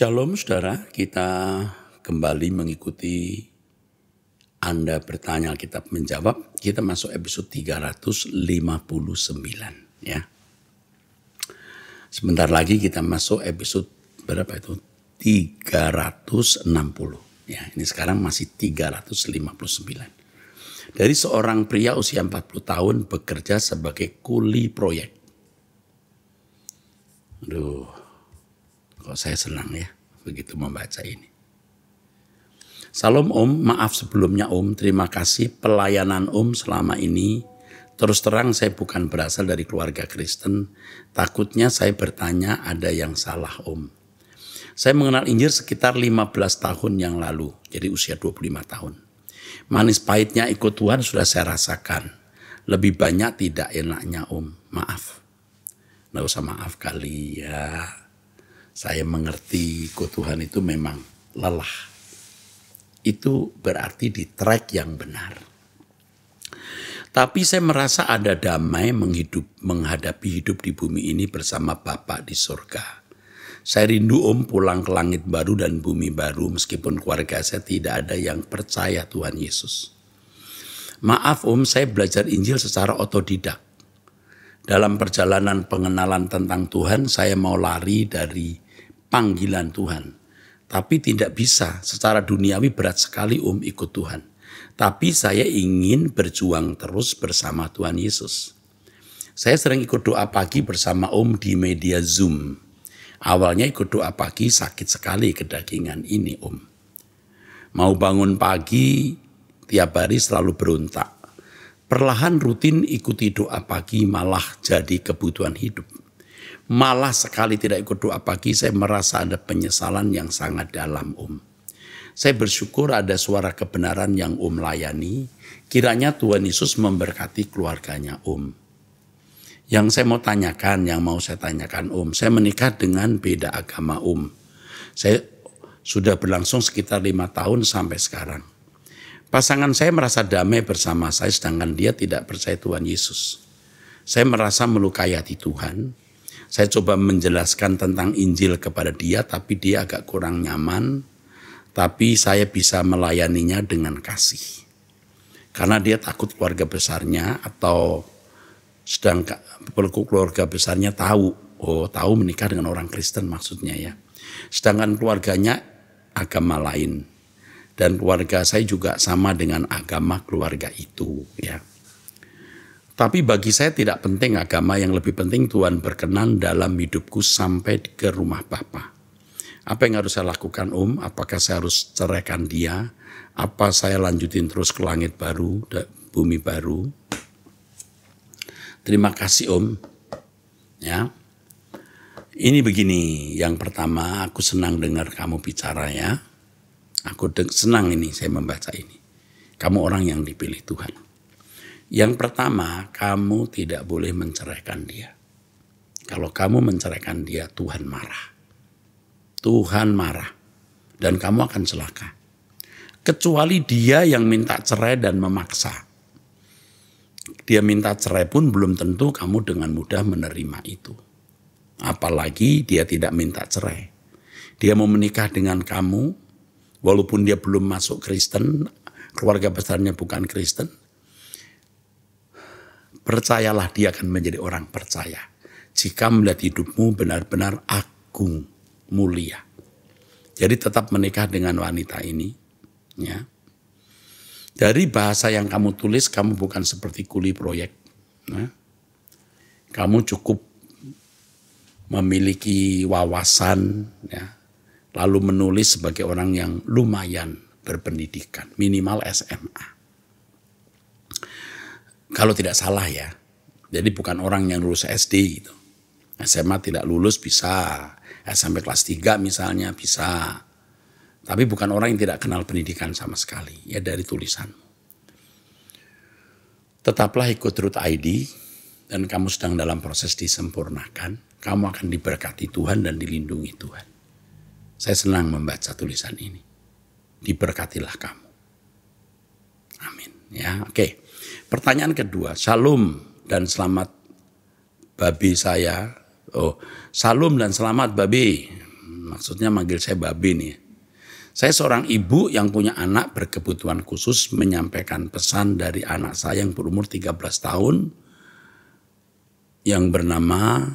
Shalom saudara, kita kembali mengikuti Anda bertanya Alkitab menjawab. Kita masuk episode 359 ya. Sebentar lagi kita masuk episode berapa itu? 360 ya. Ini sekarang masih 359. Dari seorang pria usia 40 tahun bekerja sebagai kuli proyek. Aduh, kok saya senang ya begitu membaca ini. Salam Om, maaf sebelumnya Om, terima kasih pelayanan Om selama ini. Terus terang saya bukan berasal dari keluarga Kristen, takutnya saya bertanya ada yang salah Om. Saya mengenal Injil sekitar 15 tahun yang lalu, jadi usia 25 tahun. Manis pahitnya ikut Tuhan sudah saya rasakan. Lebih banyak tidak enaknya Om, maaf. Nggak usah maaf kali ya saya mengerti ikut Tuhan itu memang lelah. Itu berarti di track yang benar. Tapi saya merasa ada damai menghidup, menghadapi hidup di bumi ini bersama Bapak di surga. Saya rindu om pulang ke langit baru dan bumi baru meskipun keluarga saya tidak ada yang percaya Tuhan Yesus. Maaf om saya belajar Injil secara otodidak. Dalam perjalanan pengenalan tentang Tuhan saya mau lari dari panggilan Tuhan. Tapi tidak bisa, secara duniawi berat sekali um ikut Tuhan. Tapi saya ingin berjuang terus bersama Tuhan Yesus. Saya sering ikut doa pagi bersama Om di media Zoom. Awalnya ikut doa pagi sakit sekali kedagingan ini Om. Mau bangun pagi, tiap hari selalu beruntak. Perlahan rutin ikuti doa pagi malah jadi kebutuhan hidup malah sekali tidak ikut doa pagi saya merasa ada penyesalan yang sangat dalam Om. Saya bersyukur ada suara kebenaran yang Om layani. Kiranya Tuhan Yesus memberkati keluarganya Om. Yang saya mau tanyakan, yang mau saya tanyakan Om, saya menikah dengan beda agama Om. Saya sudah berlangsung sekitar lima tahun sampai sekarang. Pasangan saya merasa damai bersama saya sedangkan dia tidak percaya Tuhan Yesus. Saya merasa melukai hati Tuhan saya coba menjelaskan tentang Injil kepada dia, tapi dia agak kurang nyaman. Tapi saya bisa melayaninya dengan kasih. Karena dia takut keluarga besarnya atau sedang keluarga besarnya tahu. Oh tahu menikah dengan orang Kristen maksudnya ya. Sedangkan keluarganya agama lain. Dan keluarga saya juga sama dengan agama keluarga itu ya. Tapi bagi saya tidak penting agama yang lebih penting Tuhan berkenan dalam hidupku sampai ke rumah Bapak. Apa yang harus saya lakukan Om? Apakah saya harus ceraikan dia? Apa saya lanjutin terus ke langit baru, bumi baru? Terima kasih Om. Ya. Ini begini, yang pertama aku senang dengar kamu bicara ya. Aku senang ini saya membaca ini. Kamu orang yang dipilih Tuhan. Yang pertama, kamu tidak boleh menceraikan dia. Kalau kamu menceraikan dia, Tuhan marah. Tuhan marah. Dan kamu akan celaka. Kecuali dia yang minta cerai dan memaksa. Dia minta cerai pun belum tentu kamu dengan mudah menerima itu. Apalagi dia tidak minta cerai. Dia mau menikah dengan kamu, walaupun dia belum masuk Kristen, keluarga besarnya bukan Kristen, percayalah dia akan menjadi orang percaya. Jika melihat hidupmu benar-benar agung, mulia. Jadi tetap menikah dengan wanita ini. Ya. Dari bahasa yang kamu tulis, kamu bukan seperti kuli proyek. Nah, kamu cukup memiliki wawasan, ya, lalu menulis sebagai orang yang lumayan berpendidikan, minimal SMA. Kalau tidak salah ya. Jadi bukan orang yang lulus SD gitu. SMA tidak lulus bisa. SMP kelas 3 misalnya bisa. Tapi bukan orang yang tidak kenal pendidikan sama sekali. Ya dari tulisanmu. Tetaplah ikut Root ID dan kamu sedang dalam proses disempurnakan, kamu akan diberkati Tuhan dan dilindungi Tuhan. Saya senang membaca tulisan ini. Diberkatilah kamu. Amin. Ya, oke. Okay. Pertanyaan kedua, salam dan selamat babi saya. Oh, salam dan selamat babi. Maksudnya manggil saya babi nih. Saya seorang ibu yang punya anak berkebutuhan khusus menyampaikan pesan dari anak saya yang berumur 13 tahun yang bernama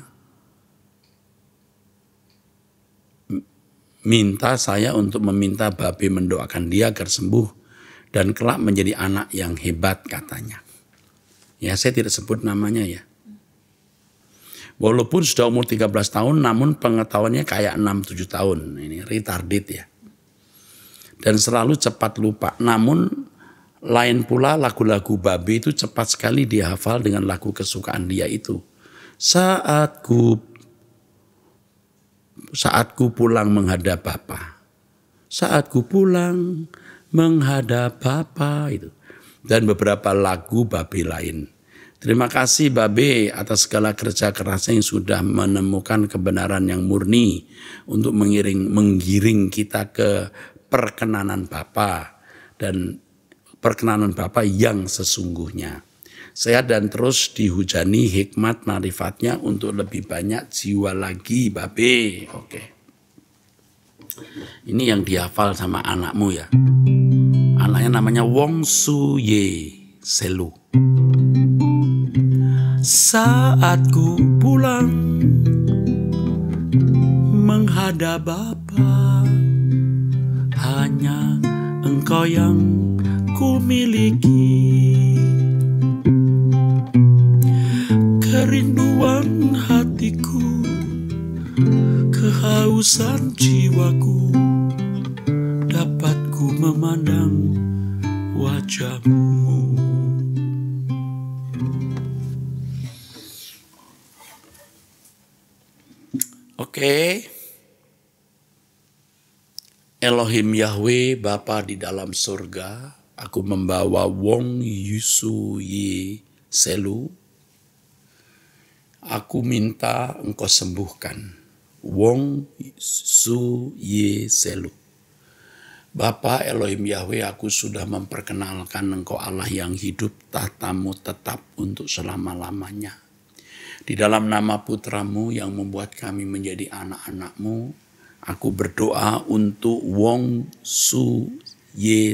minta saya untuk meminta babi mendoakan dia agar sembuh dan kelak menjadi anak yang hebat katanya. Ya, saya tidak sebut namanya ya. Walaupun sudah umur 13 tahun, namun pengetahuannya kayak 6-7 tahun. Ini retarded ya. Dan selalu cepat lupa. Namun lain pula lagu-lagu babi itu cepat sekali dihafal dengan lagu kesukaan dia itu. Saat ku saat ku pulang menghadap Bapa. Saat ku pulang menghadap Bapa itu dan beberapa lagu Babe lain. Terima kasih Babe atas segala kerja kerasnya yang sudah menemukan kebenaran yang murni untuk mengiring menggiring kita ke perkenanan Bapa dan perkenanan Bapa yang sesungguhnya. Sehat dan terus dihujani hikmat marifatnya untuk lebih banyak jiwa lagi Babe. Oke. Ini yang dihafal sama anakmu ya. Anaknya namanya Wong Su Ye Selu. Saat ku pulang menghadap Bapa, hanya Engkau yang ku miliki. Kerinduan hatiku, kehausan jiwaku Ku memandang wajahmu Oke okay. Elohim Yahweh Bapa di dalam surga Aku membawa Wong Yusu Yi Selu Aku minta engkau sembuhkan Wong Su Ye Selu Bapa Elohim Yahweh, aku sudah memperkenalkan engkau Allah yang hidup, tahtamu tetap untuk selama-lamanya. Di dalam nama putramu yang membuat kami menjadi anak-anakmu, aku berdoa untuk Wong Su Ye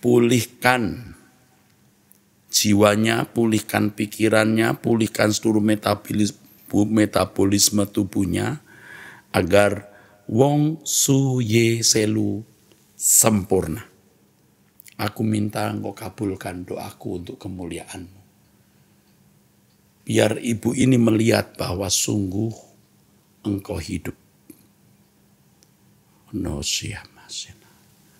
Pulihkan jiwanya, pulihkan pikirannya, pulihkan seluruh metabolisme tubuhnya, agar Wong Su Ye Selu sempurna. Aku minta engkau kabulkan doaku untuk kemuliaanmu. Biar ibu ini melihat bahwa sungguh engkau hidup.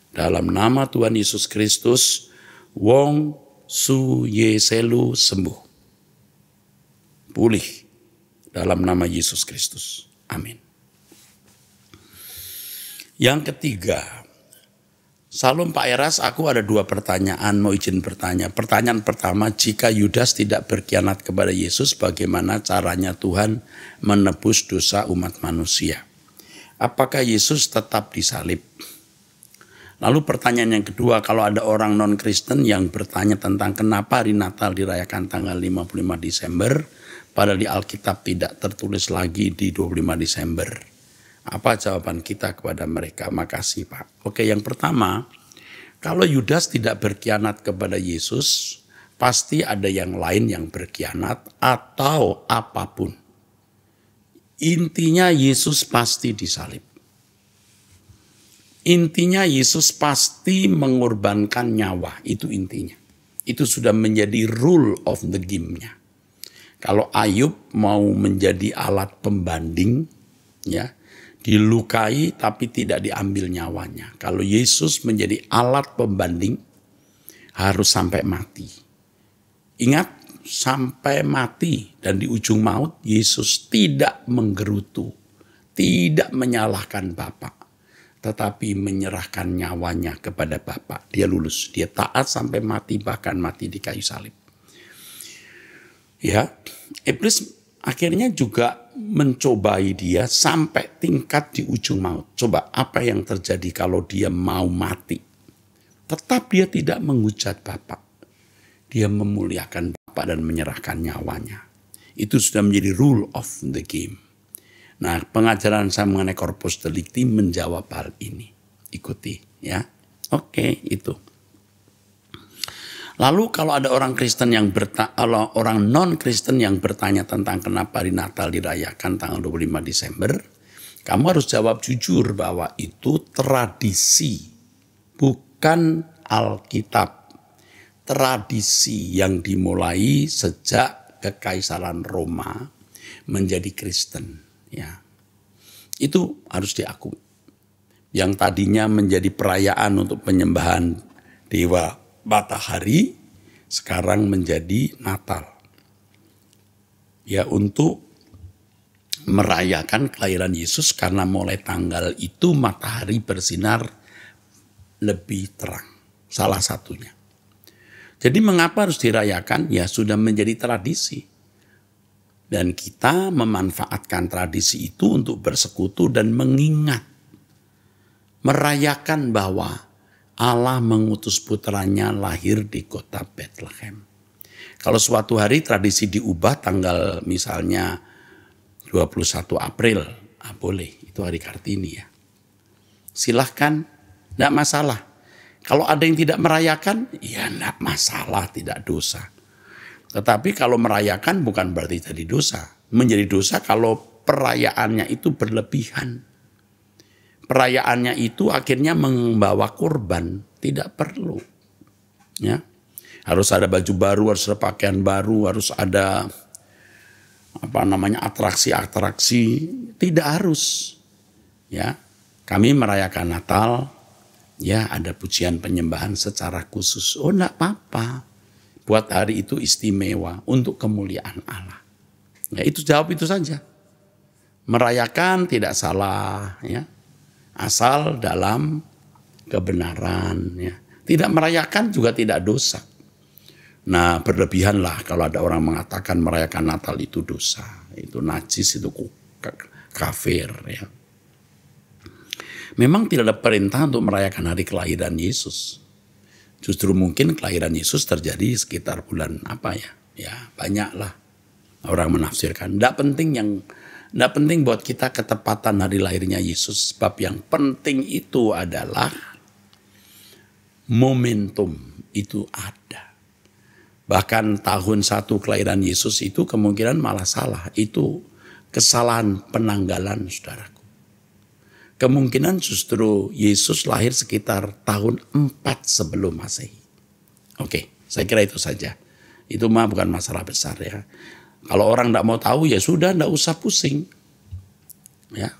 Dalam nama Tuhan Yesus Kristus, Wong Su Ye Selu sembuh. Pulih dalam nama Yesus Kristus. Amin. Yang ketiga, Salom Pak Eras, aku ada dua pertanyaan, mau izin bertanya. Pertanyaan pertama, jika Yudas tidak berkhianat kepada Yesus, bagaimana caranya Tuhan menebus dosa umat manusia? Apakah Yesus tetap disalib? Lalu pertanyaan yang kedua, kalau ada orang non-Kristen yang bertanya tentang kenapa hari Natal dirayakan tanggal 55 Desember, padahal di Alkitab tidak tertulis lagi di 25 Desember. Apa jawaban kita kepada mereka? Makasih Pak. Oke, yang pertama, kalau Yudas tidak berkhianat kepada Yesus, pasti ada yang lain yang berkhianat atau apapun. Intinya Yesus pasti disalib. Intinya Yesus pasti mengorbankan nyawa, itu intinya. Itu sudah menjadi rule of the game-nya. Kalau Ayub mau menjadi alat pembanding, ya, dilukai tapi tidak diambil nyawanya. Kalau Yesus menjadi alat pembanding harus sampai mati. Ingat sampai mati dan di ujung maut Yesus tidak menggerutu, tidak menyalahkan Bapak tetapi menyerahkan nyawanya kepada Bapa. Dia lulus, dia taat sampai mati bahkan mati di kayu salib. Ya, iblis akhirnya juga mencobai dia sampai tingkat di ujung maut. Coba apa yang terjadi kalau dia mau mati? Tetap dia tidak menghujat Bapak. Dia memuliakan Bapak dan menyerahkan nyawanya. Itu sudah menjadi rule of the game. Nah, pengajaran saya mengenai korpus delikti menjawab hal ini. Ikuti ya. Oke, itu. Lalu kalau ada orang Kristen yang orang non Kristen yang bertanya tentang kenapa hari Natal dirayakan tanggal 25 Desember, kamu harus jawab jujur bahwa itu tradisi, bukan Alkitab. Tradisi yang dimulai sejak kekaisaran Roma menjadi Kristen, ya. Itu harus diakui. Yang tadinya menjadi perayaan untuk penyembahan dewa matahari sekarang menjadi Natal. Ya untuk merayakan kelahiran Yesus karena mulai tanggal itu matahari bersinar lebih terang. Salah satunya. Jadi mengapa harus dirayakan? Ya sudah menjadi tradisi. Dan kita memanfaatkan tradisi itu untuk bersekutu dan mengingat. Merayakan bahwa Allah mengutus putranya lahir di kota Bethlehem. Kalau suatu hari tradisi diubah tanggal misalnya 21 April, ah, boleh, itu hari Kartini ya. Silahkan, tidak masalah. Kalau ada yang tidak merayakan, ya tidak masalah, tidak dosa. Tetapi kalau merayakan bukan berarti jadi dosa. Menjadi dosa kalau perayaannya itu berlebihan perayaannya itu akhirnya membawa korban. Tidak perlu. Ya. Harus ada baju baru, harus ada pakaian baru, harus ada apa namanya atraksi-atraksi, tidak harus. Ya. Kami merayakan Natal ya ada pujian penyembahan secara khusus. Oh, enggak apa-apa. Buat hari itu istimewa untuk kemuliaan Allah. Ya, itu jawab itu saja. Merayakan tidak salah, ya asal dalam kebenaran ya. Tidak merayakan juga tidak dosa. Nah, berlebihanlah kalau ada orang mengatakan merayakan Natal itu dosa, itu najis, itu kafir ya. Memang tidak ada perintah untuk merayakan hari kelahiran Yesus. Justru mungkin kelahiran Yesus terjadi sekitar bulan apa ya? Ya, banyaklah orang menafsirkan. Tidak penting yang tidak penting buat kita ketepatan hari lahirnya Yesus. Sebab yang penting itu adalah momentum itu ada. Bahkan tahun satu kelahiran Yesus itu kemungkinan malah salah. Itu kesalahan penanggalan saudaraku. Kemungkinan justru Yesus lahir sekitar tahun 4 sebelum masehi. Oke, saya kira itu saja. Itu mah bukan masalah besar ya. Kalau orang tidak mau tahu ya sudah tidak usah pusing. Ya.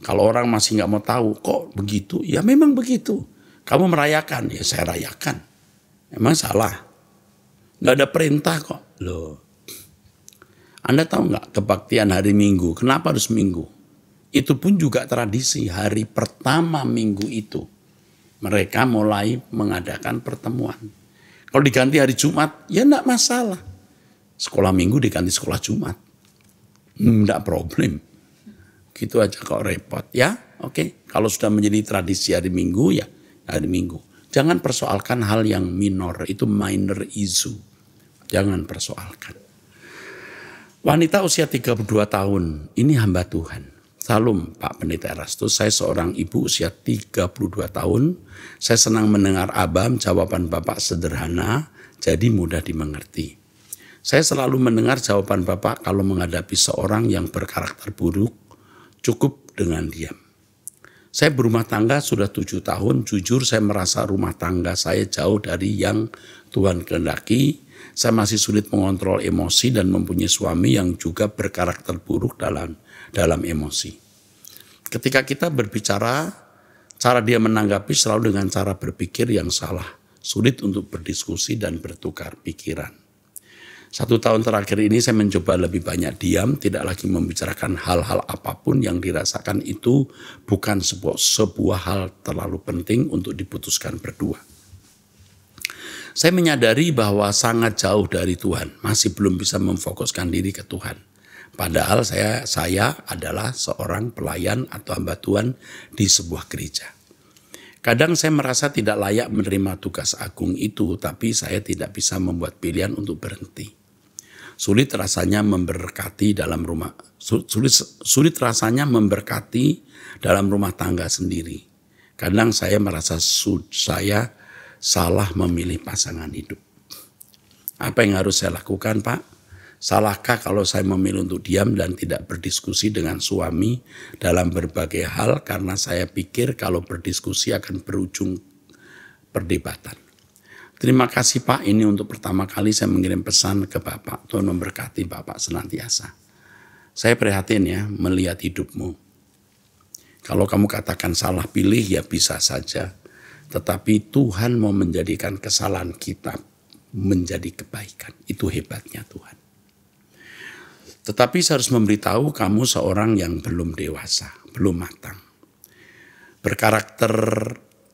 Kalau orang masih nggak mau tahu kok begitu, ya memang begitu. Kamu merayakan, ya saya rayakan. Emang salah. Nggak ada perintah kok. Loh. Anda tahu nggak kebaktian hari Minggu? Kenapa harus Minggu? Itu pun juga tradisi hari pertama Minggu itu. Mereka mulai mengadakan pertemuan. Kalau diganti hari Jumat, ya enggak masalah sekolah minggu diganti sekolah Jumat. Tidak hmm, problem. Gitu aja kok repot ya. Oke, kalau sudah menjadi tradisi hari Minggu ya hari Minggu. Jangan persoalkan hal yang minor, itu minor issue. Jangan persoalkan. Wanita usia 32 tahun, ini hamba Tuhan. Salam Pak Pendeta Erastus, saya seorang ibu usia 32 tahun. Saya senang mendengar abam jawaban Bapak sederhana, jadi mudah dimengerti. Saya selalu mendengar jawaban Bapak kalau menghadapi seorang yang berkarakter buruk, cukup dengan diam. Saya berumah tangga sudah tujuh tahun, jujur saya merasa rumah tangga saya jauh dari yang Tuhan kehendaki. Saya masih sulit mengontrol emosi dan mempunyai suami yang juga berkarakter buruk dalam dalam emosi. Ketika kita berbicara, cara dia menanggapi selalu dengan cara berpikir yang salah, sulit untuk berdiskusi dan bertukar pikiran. Satu tahun terakhir ini saya mencoba lebih banyak diam, tidak lagi membicarakan hal-hal apapun yang dirasakan itu bukan sebuah, sebuah hal terlalu penting untuk diputuskan berdua. Saya menyadari bahwa sangat jauh dari Tuhan, masih belum bisa memfokuskan diri ke Tuhan. Padahal saya saya adalah seorang pelayan atau hamba Tuhan di sebuah gereja. Kadang saya merasa tidak layak menerima tugas agung itu, tapi saya tidak bisa membuat pilihan untuk berhenti. Sulit rasanya memberkati dalam rumah sulit sulit rasanya memberkati dalam rumah tangga sendiri. Kadang saya merasa su, saya salah memilih pasangan hidup. Apa yang harus saya lakukan, Pak? Salahkah kalau saya memilih untuk diam dan tidak berdiskusi dengan suami dalam berbagai hal karena saya pikir kalau berdiskusi akan berujung perdebatan. Terima kasih Pak, ini untuk pertama kali saya mengirim pesan ke Bapak. Tuhan memberkati Bapak senantiasa. Saya prihatin ya melihat hidupmu. Kalau kamu katakan salah pilih ya bisa saja. Tetapi Tuhan mau menjadikan kesalahan kita menjadi kebaikan. Itu hebatnya Tuhan. Tetapi saya harus memberitahu kamu seorang yang belum dewasa, belum matang. Berkarakter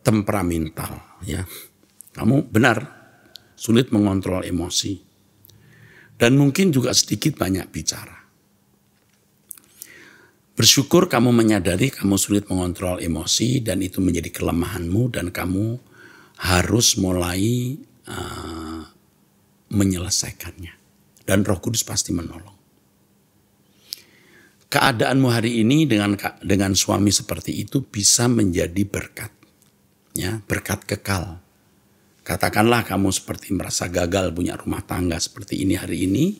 temperamental ya. Kamu benar sulit mengontrol emosi. Dan mungkin juga sedikit banyak bicara. Bersyukur kamu menyadari kamu sulit mengontrol emosi dan itu menjadi kelemahanmu dan kamu harus mulai uh, menyelesaikannya. Dan Roh Kudus pasti menolong keadaanmu hari ini dengan dengan suami seperti itu bisa menjadi berkat. Ya, berkat kekal. Katakanlah kamu seperti merasa gagal punya rumah tangga seperti ini hari ini,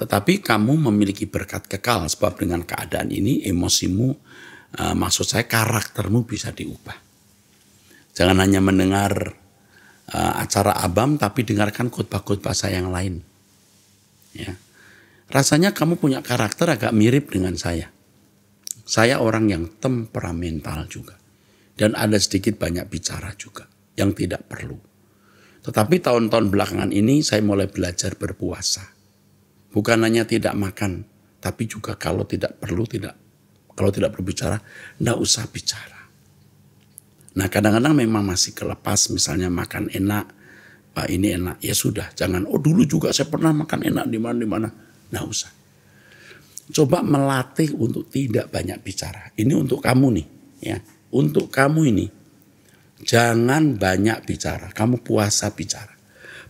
tetapi kamu memiliki berkat kekal sebab dengan keadaan ini emosimu e, maksud saya karaktermu bisa diubah. Jangan hanya mendengar e, acara abam tapi dengarkan khotbah-khotbah saya yang lain. Ya Rasanya kamu punya karakter agak mirip dengan saya. Saya orang yang temperamental juga. Dan ada sedikit banyak bicara juga yang tidak perlu. Tetapi tahun-tahun belakangan ini saya mulai belajar berpuasa. Bukan hanya tidak makan, tapi juga kalau tidak perlu tidak kalau tidak berbicara, tidak usah bicara. Nah kadang-kadang memang masih kelepas misalnya makan enak, pak ini enak, ya sudah jangan. Oh dulu juga saya pernah makan enak di mana di mana. Nggak usah. Coba melatih untuk tidak banyak bicara. Ini untuk kamu nih, ya. Untuk kamu ini. Jangan banyak bicara. Kamu puasa bicara.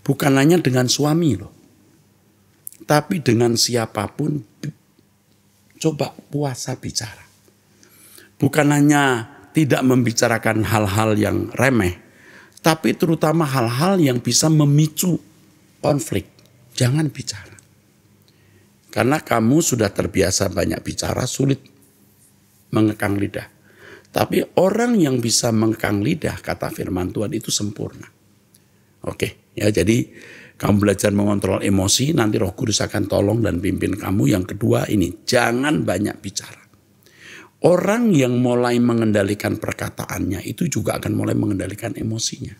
Bukan hanya dengan suami loh. Tapi dengan siapapun coba puasa bicara. Bukan hanya tidak membicarakan hal-hal yang remeh, tapi terutama hal-hal yang bisa memicu konflik. Jangan bicara. Karena kamu sudah terbiasa banyak bicara sulit mengekang lidah. Tapi orang yang bisa mengekang lidah kata firman Tuhan itu sempurna. Oke, ya jadi kamu belajar mengontrol emosi, nanti Roh Kudus akan tolong dan pimpin kamu. Yang kedua ini, jangan banyak bicara. Orang yang mulai mengendalikan perkataannya itu juga akan mulai mengendalikan emosinya.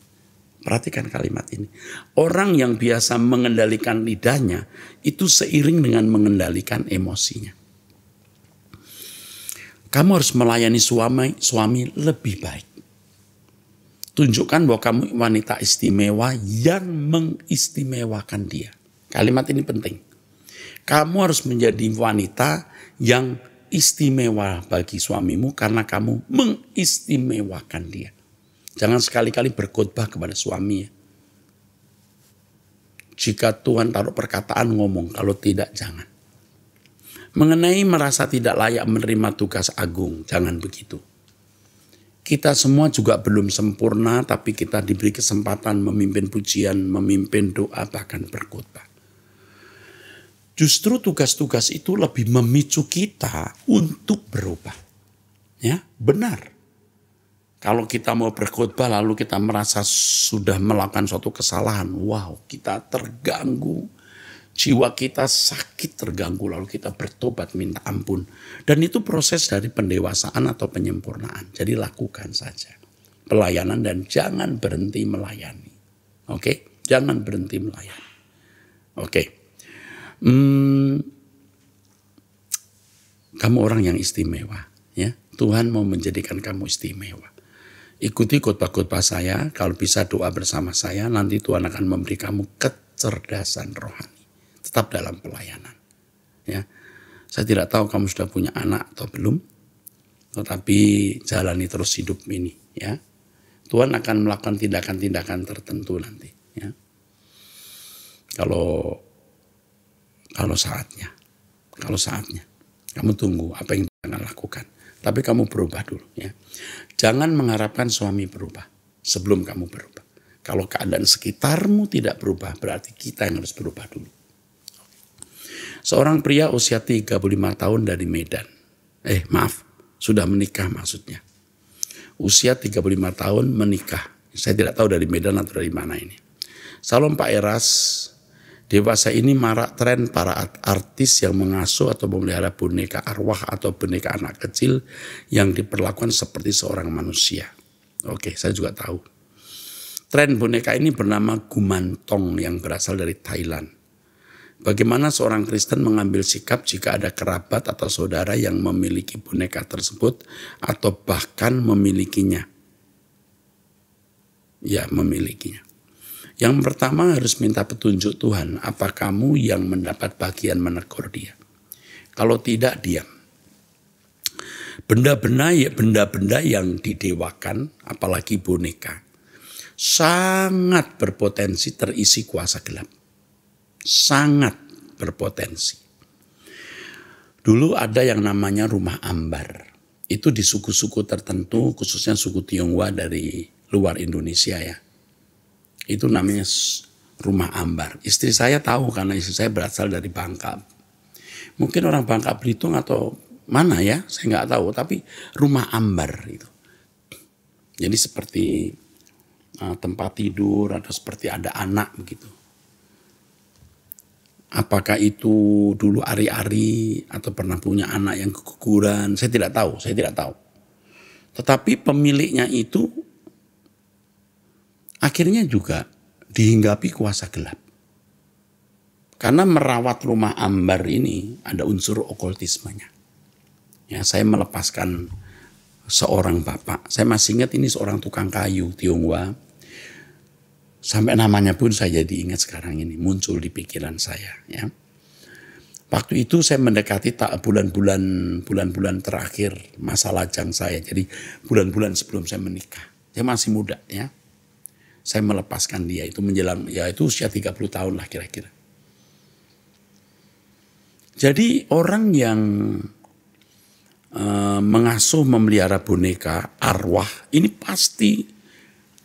Perhatikan kalimat ini. Orang yang biasa mengendalikan lidahnya itu seiring dengan mengendalikan emosinya. Kamu harus melayani suami suami lebih baik. Tunjukkan bahwa kamu wanita istimewa yang mengistimewakan dia. Kalimat ini penting. Kamu harus menjadi wanita yang istimewa bagi suamimu karena kamu mengistimewakan dia. Jangan sekali-kali berkhotbah kepada suami. Ya. Jika Tuhan taruh perkataan ngomong, kalau tidak jangan. Mengenai merasa tidak layak menerima tugas agung, jangan begitu. Kita semua juga belum sempurna, tapi kita diberi kesempatan memimpin pujian, memimpin doa, bahkan berkhotbah. Justru tugas-tugas itu lebih memicu kita untuk berubah. Ya, benar kalau kita mau berkhotbah lalu kita merasa sudah melakukan suatu kesalahan, wow, kita terganggu. Jiwa kita sakit terganggu lalu kita bertobat minta ampun. Dan itu proses dari pendewasaan atau penyempurnaan. Jadi lakukan saja pelayanan dan jangan berhenti melayani. Oke, okay? jangan berhenti melayani. Oke. Okay. Hmm, kamu orang yang istimewa, ya. Tuhan mau menjadikan kamu istimewa. Ikuti khotbah-khotbah saya, kalau bisa doa bersama saya, nanti Tuhan akan memberi kamu kecerdasan rohani. Tetap dalam pelayanan. Ya. Saya tidak tahu kamu sudah punya anak atau belum, tetapi jalani terus hidup ini. Ya. Tuhan akan melakukan tindakan-tindakan tertentu nanti. Ya. Kalau kalau saatnya, kalau saatnya, kamu tunggu apa yang Tuhan lakukan. Tapi kamu berubah dulu ya. Jangan mengharapkan suami berubah sebelum kamu berubah. Kalau keadaan sekitarmu tidak berubah, berarti kita yang harus berubah dulu. Seorang pria usia 35 tahun dari Medan. Eh, maaf, sudah menikah maksudnya. Usia 35 tahun menikah. Saya tidak tahu dari Medan atau dari mana ini. Salam Pak Eras Dewasa ini marak tren para artis yang mengasuh atau memelihara boneka arwah atau boneka anak kecil yang diperlakukan seperti seorang manusia. Oke, saya juga tahu. Tren boneka ini bernama gumantong yang berasal dari Thailand. Bagaimana seorang Kristen mengambil sikap jika ada kerabat atau saudara yang memiliki boneka tersebut atau bahkan memilikinya? Ya, memilikinya. Yang pertama harus minta petunjuk Tuhan, apa kamu yang mendapat bagian menegur dia. Kalau tidak diam. Benda-benda ya benda-benda yang didewakan, apalagi boneka, sangat berpotensi terisi kuasa gelap. Sangat berpotensi. Dulu ada yang namanya rumah ambar. Itu di suku-suku tertentu, khususnya suku Tionghoa dari luar Indonesia ya itu namanya rumah ambar. Istri saya tahu karena istri saya berasal dari Bangka. Mungkin orang Bangka Belitung atau mana ya, saya nggak tahu. Tapi rumah ambar itu. Jadi seperti eh, tempat tidur atau seperti ada anak begitu. Apakah itu dulu ari-ari atau pernah punya anak yang keguguran? Saya tidak tahu, saya tidak tahu. Tetapi pemiliknya itu akhirnya juga dihinggapi kuasa gelap. Karena merawat rumah ambar ini ada unsur okultismenya. Ya, saya melepaskan seorang bapak. Saya masih ingat ini seorang tukang kayu Tionghoa. Sampai namanya pun saya jadi ingat sekarang ini muncul di pikiran saya. Ya. Waktu itu saya mendekati tak bulan-bulan bulan-bulan terakhir masa lajang saya. Jadi bulan-bulan sebelum saya menikah. Saya masih muda ya saya melepaskan dia itu menjelang ya itu usia 30 tahun lah kira-kira. Jadi orang yang uh, mengasuh memelihara boneka arwah ini pasti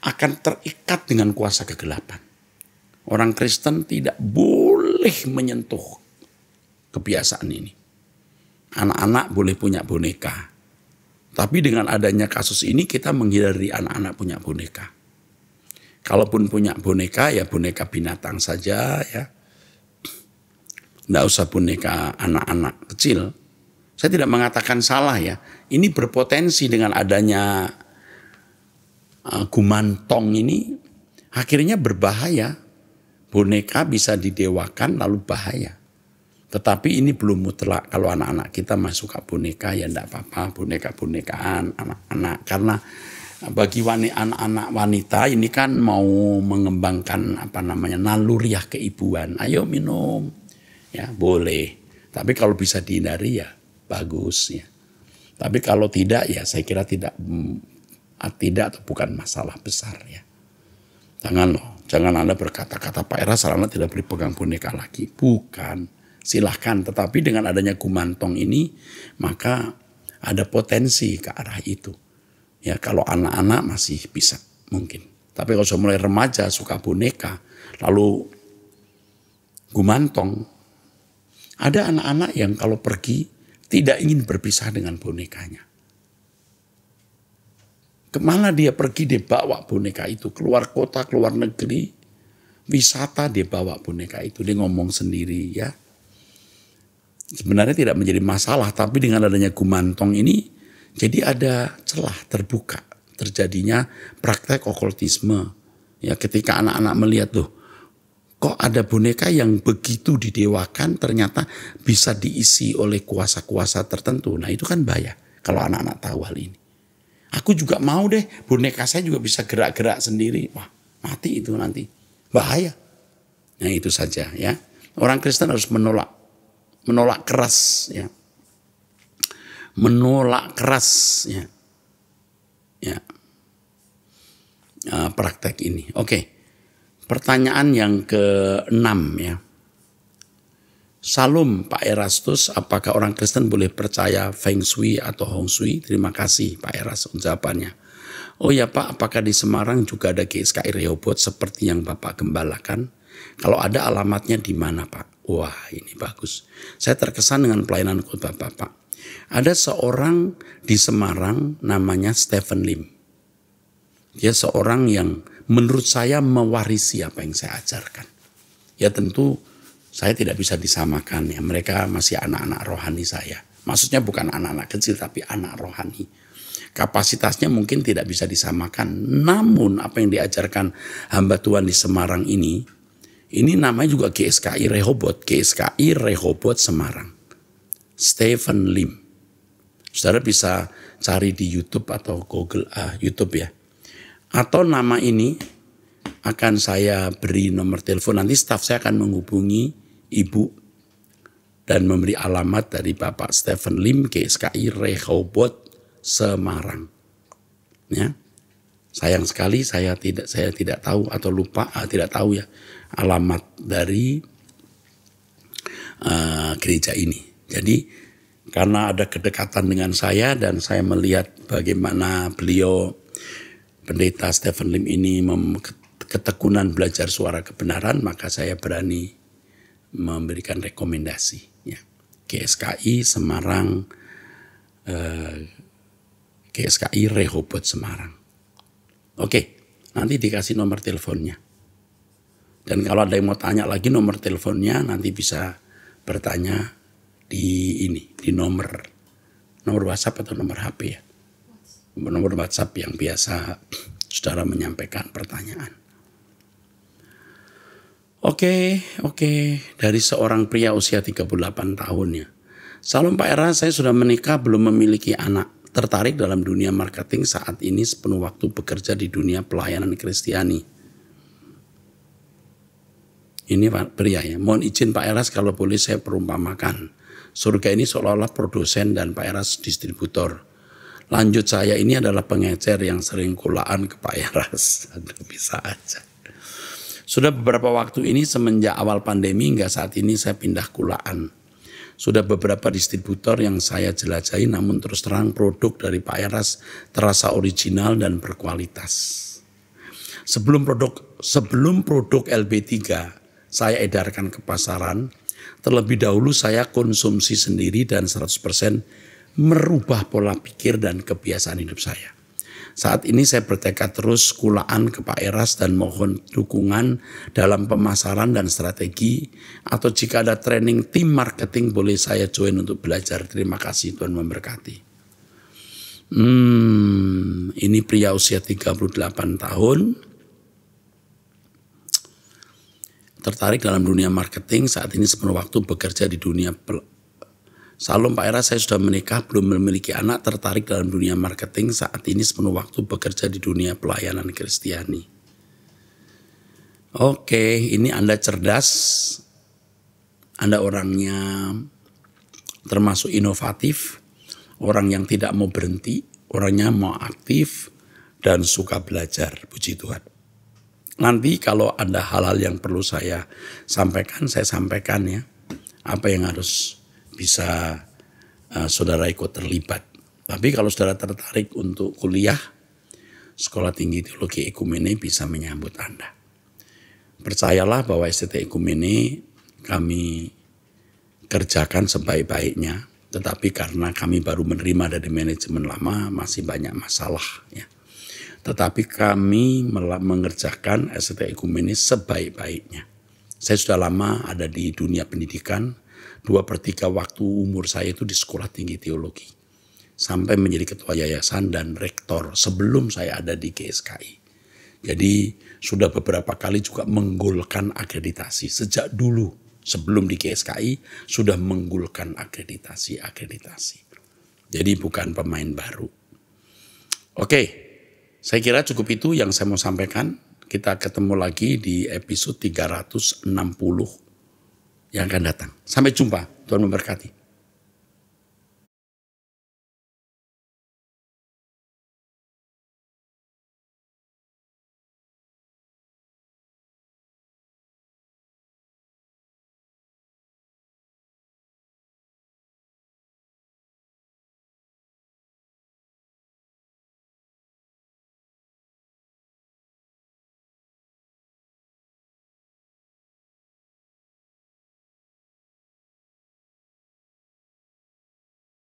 akan terikat dengan kuasa kegelapan. Orang Kristen tidak boleh menyentuh kebiasaan ini. Anak-anak boleh punya boneka. Tapi dengan adanya kasus ini kita menghindari anak-anak punya boneka Kalaupun punya boneka ya boneka binatang saja ya. Tidak usah boneka anak-anak kecil. Saya tidak mengatakan salah ya. Ini berpotensi dengan adanya uh, gumantong ini akhirnya berbahaya. Boneka bisa didewakan lalu bahaya. Tetapi ini belum mutlak kalau anak-anak kita masuk ke boneka ya tidak apa-apa boneka-bonekaan anak-anak karena bagi wanita anak-anak wanita ini kan mau mengembangkan apa namanya naluriah keibuan. Ayo minum. Ya, boleh. Tapi kalau bisa dihindari ya bagus ya. Tapi kalau tidak ya saya kira tidak mm, tidak atau bukan masalah besar ya. Jangan loh, jangan Anda berkata-kata Pak Era sarana tidak beri pegang boneka lagi. Bukan. Silahkan, tetapi dengan adanya gumantong ini maka ada potensi ke arah itu. Ya kalau anak-anak masih bisa mungkin. Tapi kalau sudah mulai remaja suka boneka, lalu gumantong, ada anak-anak yang kalau pergi tidak ingin berpisah dengan bonekanya. Kemana dia pergi dia bawa boneka itu. Keluar kota, keluar negeri. Wisata dia bawa boneka itu. Dia ngomong sendiri ya. Sebenarnya tidak menjadi masalah. Tapi dengan adanya gumantong ini jadi ada celah terbuka terjadinya praktek okultisme. Ya ketika anak-anak melihat tuh kok ada boneka yang begitu didewakan ternyata bisa diisi oleh kuasa-kuasa tertentu. Nah itu kan bahaya kalau anak-anak tahu hal ini. Aku juga mau deh boneka saya juga bisa gerak-gerak sendiri. Wah mati itu nanti. Bahaya. Nah itu saja ya. Orang Kristen harus menolak. Menolak keras ya menolak keras ya, ya ah, praktek ini. Oke, pertanyaan yang keenam ya. Salam Pak Erastus, apakah orang Kristen boleh percaya Feng Shui atau Hong Shui? Terima kasih Pak Erastus, untuk jawabannya. Oh ya Pak, apakah di Semarang juga ada GSKI Rehobot seperti yang Bapak gembalakan? Kalau ada alamatnya di mana Pak? Wah ini bagus. Saya terkesan dengan pelayanan kota Bapak. Ada seorang di Semarang namanya Stephen Lim. Dia seorang yang menurut saya mewarisi apa yang saya ajarkan. Ya tentu saya tidak bisa disamakan ya. Mereka masih anak-anak rohani saya. Maksudnya bukan anak-anak kecil tapi anak rohani. Kapasitasnya mungkin tidak bisa disamakan. Namun apa yang diajarkan hamba Tuhan di Semarang ini, ini namanya juga GSKI Rehobot, GSKI Rehobot Semarang. Stephen Lim. Saudara bisa cari di YouTube atau Google ah, YouTube ya. Atau nama ini akan saya beri nomor telepon nanti staff saya akan menghubungi ibu dan memberi alamat dari Bapak Stephen Lim KSKI Rehobot Semarang. Ya. Sayang sekali saya tidak saya tidak tahu atau lupa uh, tidak tahu ya alamat dari uh, gereja ini. Jadi karena ada kedekatan dengan saya dan saya melihat bagaimana beliau pendeta Stephen Lim ini ketekunan belajar suara kebenaran maka saya berani memberikan rekomendasi ya. GSKI Semarang eh, GSKI Rehoboth Semarang. Oke, nanti dikasih nomor teleponnya. Dan kalau ada yang mau tanya lagi nomor teleponnya nanti bisa bertanya di ini di nomor nomor WhatsApp atau nomor HP ya nomor WhatsApp yang biasa saudara menyampaikan pertanyaan. Oke, oke, dari seorang pria usia 38 tahun ya. Salam Pak Era, saya sudah menikah belum memiliki anak. Tertarik dalam dunia marketing saat ini sepenuh waktu bekerja di dunia pelayanan Kristiani. Ini pria ya, mohon izin Pak Eras kalau boleh saya perumpamakan surga ini seolah-olah produsen dan Pak Eras distributor. Lanjut saya ini adalah pengecer yang sering kulaan ke Pak Eras. bisa aja. Sudah beberapa waktu ini semenjak awal pandemi hingga saat ini saya pindah kulaan. Sudah beberapa distributor yang saya jelajahi namun terus terang produk dari Pak Eras terasa original dan berkualitas. Sebelum produk sebelum produk LB3 saya edarkan ke pasaran, Terlebih dahulu saya konsumsi sendiri dan 100% merubah pola pikir dan kebiasaan hidup saya. Saat ini saya bertekad terus kulaan ke Pak Eras dan mohon dukungan dalam pemasaran dan strategi. Atau jika ada training tim marketing boleh saya join untuk belajar. Terima kasih Tuhan memberkati. Hmm, ini pria usia 38 tahun, tertarik dalam dunia marketing saat ini sepenuh waktu bekerja di dunia Salam Pak Era, saya sudah menikah, belum memiliki anak, tertarik dalam dunia marketing saat ini sepenuh waktu bekerja di dunia pelayanan Kristiani. Oke, ini Anda cerdas, Anda orangnya termasuk inovatif, orang yang tidak mau berhenti, orangnya mau aktif, dan suka belajar, puji Tuhan. Nanti kalau ada hal-hal yang perlu saya sampaikan, saya sampaikan ya. Apa yang harus bisa uh, saudara ikut terlibat. Tapi kalau saudara tertarik untuk kuliah, Sekolah Tinggi Teologi Ekumene bisa menyambut Anda. Percayalah bahwa STT Ekumene kami kerjakan sebaik-baiknya, tetapi karena kami baru menerima dari manajemen lama masih banyak masalah ya. Tetapi kami mengerjakan STI Ekumenis sebaik-baiknya. Saya sudah lama ada di dunia pendidikan. Dua per tiga waktu umur saya itu di sekolah tinggi teologi. Sampai menjadi ketua yayasan dan rektor sebelum saya ada di GSKI. Jadi sudah beberapa kali juga menggulkan akreditasi. Sejak dulu sebelum di GSKI sudah menggulkan akreditasi-akreditasi. Jadi bukan pemain baru. Oke, okay. Saya kira cukup itu yang saya mau sampaikan. Kita ketemu lagi di episode 360 yang akan datang. Sampai jumpa. Tuhan memberkati.